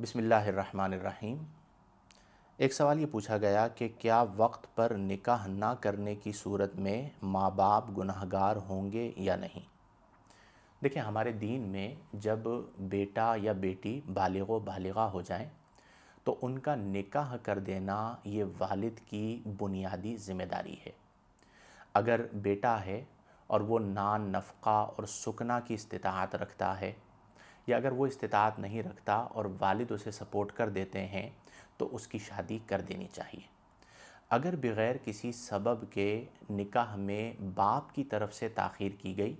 बिसमीम एक सवाल ये पूछा गया कि क्या वक्त पर निकाह ना करने की सूरत में माँ बाप गुनाहगार होंगे या नहीं देखिए हमारे दीन में जब बेटा या बेटी बालिगो बालिगा हो जाएं तो उनका निकाह कर देना ये वालिद की बुनियादी ज़िम्मेदारी है अगर बेटा है और वो नान नफ़ा और सुकना की इस्तात रखता है या अगर वो इस्तात नहीं रखता और वालिद उसे सपोर्ट कर देते हैं तो उसकी शादी कर देनी चाहिए अगर बग़ैर किसी सबब के निकाह में बाप की तरफ से ताखीर की गई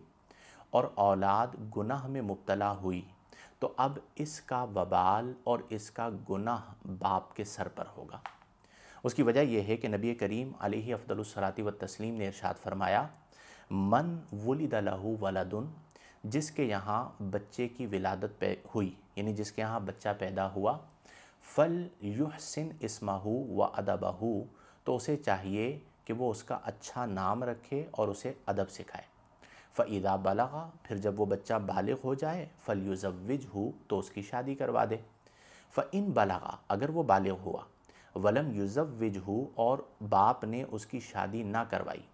और औलाद गुनाह में मुबतला हुई तो अब इसका वबाल और इसका गुनाह बाप के सर पर होगा उसकी वजह यह है कि नबी करीम अलही व तस्लीम ने इरशाद फरमाया मन वली दलहू जिसके यहाँ बच्चे की विलादत हुई यानी जिसके यहाँ बच्चा पैदा हुआ फ़ल युहसिन इसमाहू व अदबहू तो उसे चाहिए कि वो उसका अच्छा नाम रखे और उसे अदब सिखाए फ़ीदा बलगा फिर जब वो बच्चा बालिग हो जाए फ़ल युजविज हो तो उसकी शादी करवा दे फ़इन बलगा अगर वो बालिग हुआ वलम युजविज हो और बाप ने उसकी शादी ना करवाई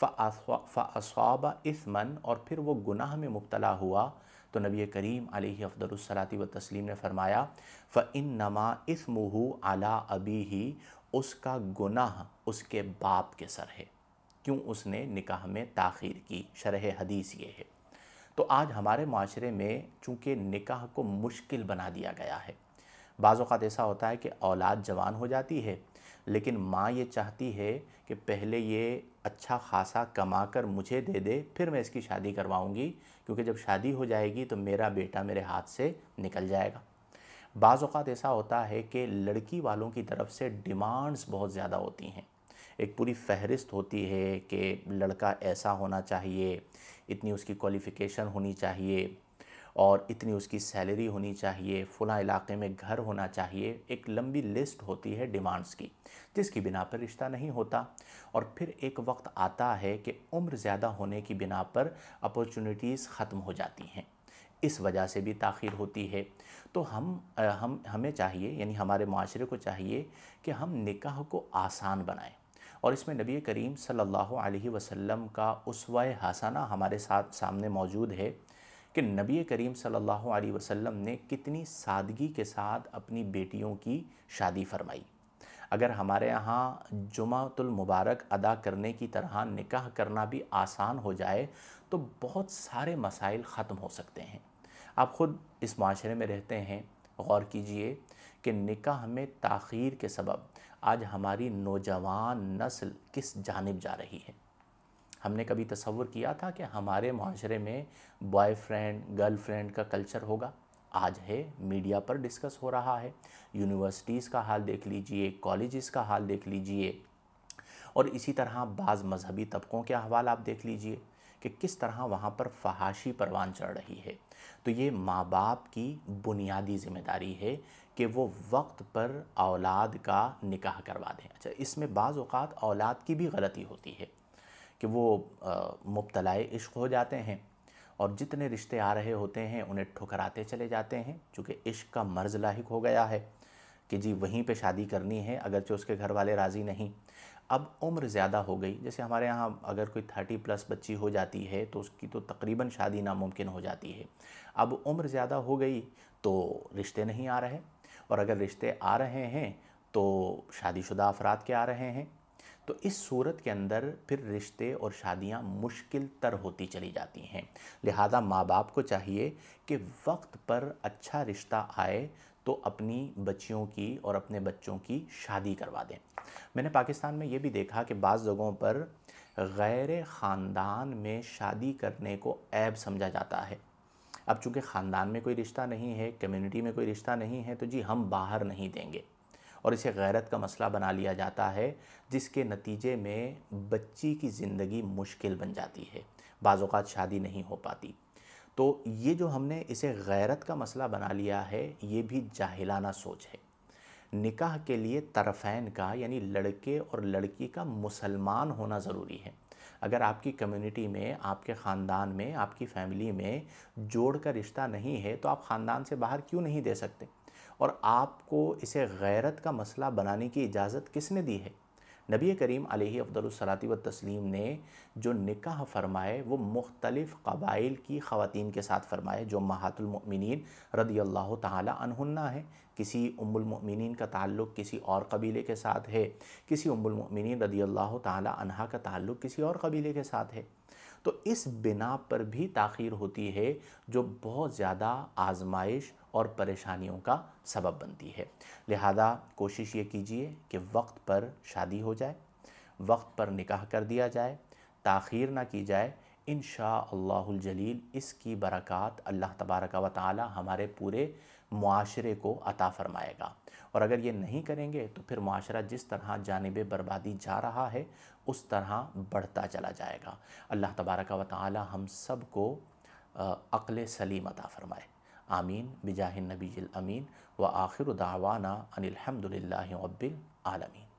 फ़ासवाब इसमन और फिर वो गुनाह में मुबतला हुआ तो नबी करीम अफदरसलाती व तस्लीम ने फ़रमाया फ़िन नमा इसमहू आला अबी ही उसका गुनाह उसके बाप के सर है क्यों उसने निकाह में तख़िर की शरह हदीस ये है तो आज हमारे माशरे में चूँकि निकाह को मुश्किल बना दिया गया है बाज़ात ऐसा होता है कि औलाद जवान हो जाती है लेकिन माँ ये चाहती है कि पहले ये अच्छा खासा कमा कर मुझे दे दे फिर मैं इसकी शादी करवाऊँगी क्योंकि जब शादी हो जाएगी तो मेरा बेटा मेरे हाथ से निकल जाएगा बाज़ात ऐसा होता है कि लड़की वालों की तरफ से डिमांड्स बहुत ज़्यादा होती हैं एक पूरी फहरिस्त होती है कि लड़का ऐसा होना चाहिए इतनी उसकी क्वालिफ़िकेशन होनी चाहिए और इतनी उसकी सैलरी होनी चाहिए फला इलाके में घर होना चाहिए एक लंबी लिस्ट होती है डिमांड्स की जिसकी बिना पर रिश्ता नहीं होता और फिर एक वक्त आता है कि उम्र ज़्यादा होने की बिना पर अपॉर्चुनिटीज़ ख़त्म हो जाती हैं इस वजह से भी ताखिर होती है तो हम हम हमें चाहिए यानी हमारे माशरे को चाहिए कि हम निकाह को आसान बनाएं और इसमें नबी करीम सल्लल्लाहु अलैहि वसल्लम का उसवा हसाना हमारे साथ सामने मौजूद है कि नबी करीम सल्लल्लाहु अलैहि वसल्लम ने कितनी सादगी के साथ अपनी बेटियों की शादी फरमाई अगर हमारे यहाँ जुमातुल मुबारक अदा करने की तरह निकाह करना भी आसान हो जाए तो बहुत सारे मसाइल ख़त्म हो सकते हैं आप ख़ुद इस माशरे में रहते हैं गौर कीजिए कि निकाह में ताखीर के सबब आज हमारी नौजवान नस्ल किस जानब जा रही है हमने कभी तस्वुर किया था कि हमारे माशरे में बॉयफ्रेंड गर्लफ्रेंड का कल्चर होगा आज है मीडिया पर डिस्कस हो रहा है यूनिवर्सिटीज़ का हाल देख लीजिए कॉलेज़ का हाल देख लीजिए और इसी तरह बाज़ मजहबी तबकों के अहवाल आप देख लीजिए कि किस तरह वहाँ पर फहाशी परवान चढ़ रही है तो ये माँ बाप की बुनियादी ज़िम्मेदारी है कि वो वक्त पर औलाद का निकाह करवा दें अच्छा इसमें बाज़ अवत औलाद की भी गलती होती है कि वो मुबतलाए इश्क हो जाते हैं और जितने रिश्ते आ रहे होते हैं उन्हें ठुकराते चले जाते हैं चूँकि इश्क का मर्ज लाक हो गया है कि जी वहीं पे शादी करनी है अगरचे उसके घर वाले राज़ी नहीं अब उम्र ज़्यादा हो गई जैसे हमारे यहाँ अगर कोई थर्टी प्लस बच्ची हो जाती है तो उसकी तो तकरीबन शादी नामुमकिन हो जाती है अब उम्र ज़्यादा हो गई तो रिश्ते नहीं आ रहे और अगर रिश्ते आ रहे हैं तो शादीशुदा अफराद के आ रहे हैं तो इस सूरत के अंदर फिर रिश्ते और शादियां मुश्किल तर होती चली जाती हैं लिहाजा माँ बाप को चाहिए कि वक्त पर अच्छा रिश्ता आए तो अपनी बच्चियों की और अपने बच्चों की शादी करवा दें मैंने पाकिस्तान में ये भी देखा कि बाज़ जगहों पर गैर ख़ानदान में शादी करने को ऐब समझा जाता है अब चूँकि ख़ानदान में कोई रिश्ता नहीं है कम्युनिटी में कोई रिश्ता नहीं है तो जी हम बाहर नहीं देंगे और इसे गैरत का मसला बना लिया जाता है जिसके नतीजे में बच्ची की ज़िंदगी मुश्किल बन जाती है बाज़ात शादी नहीं हो पाती तो ये जो हमने इसे गैरत का मसला बना लिया है ये भी जाहिलाना सोच है निकाह के लिए तरफ़ैन का यानी लड़के और लड़की का मुसलमान होना ज़रूरी है अगर आपकी कम्युनिटी में आपके ख़ानदान में आपकी फ़ैमिली में जोड़ का रिश्ता नहीं है तो आप ख़ानदान से बाहर क्यों नहीं दे सकते और आपको इसे गैरत का मसला बनाने की इजाज़त किसने दी है नबी करीम अफ़दलसलाती व तस्लीम ने जो निकाह फ़रमाए वो मुख्तलिफ़ कबाइल की ख़वान के साथ फ़रमाए जो महातुलमिन रदी अल्लाह तहुन्ना है किसी उमुलमिन का ताल्लुक़ किसी और कबीले के साथ है किसी उमुलमिन रदी अल्लाह तहा का ताल्लुक़ किसी और कबीले के साथ है तो इस बिना पर भी तख़िर होती है जो बहुत ज़्यादा आजमाइश और परेशानियों का सबब बनती है लिहाजा कोशिश ये कीजिए कि वक्त पर शादी हो जाए वक्त पर निकाह कर दिया जाए ताखीर ना की जाए इन जलील इसकी बरक़ात अल्लाह तबारक व ताली हमारे पूरे माशरे को अता फ़रमाएगा और अगर ये नहीं करेंगे तो फिर माशरा जिस तरह जानब बर्बादी जा रहा है उस तरह बढ़ता चला जाएगा अल्लाह तबारक व ताली हम सब को अकल सलीम अता फ़रमाए آمين بجاه النبي الأمين وآخر دعوانا أن الحمد لله رب العالمين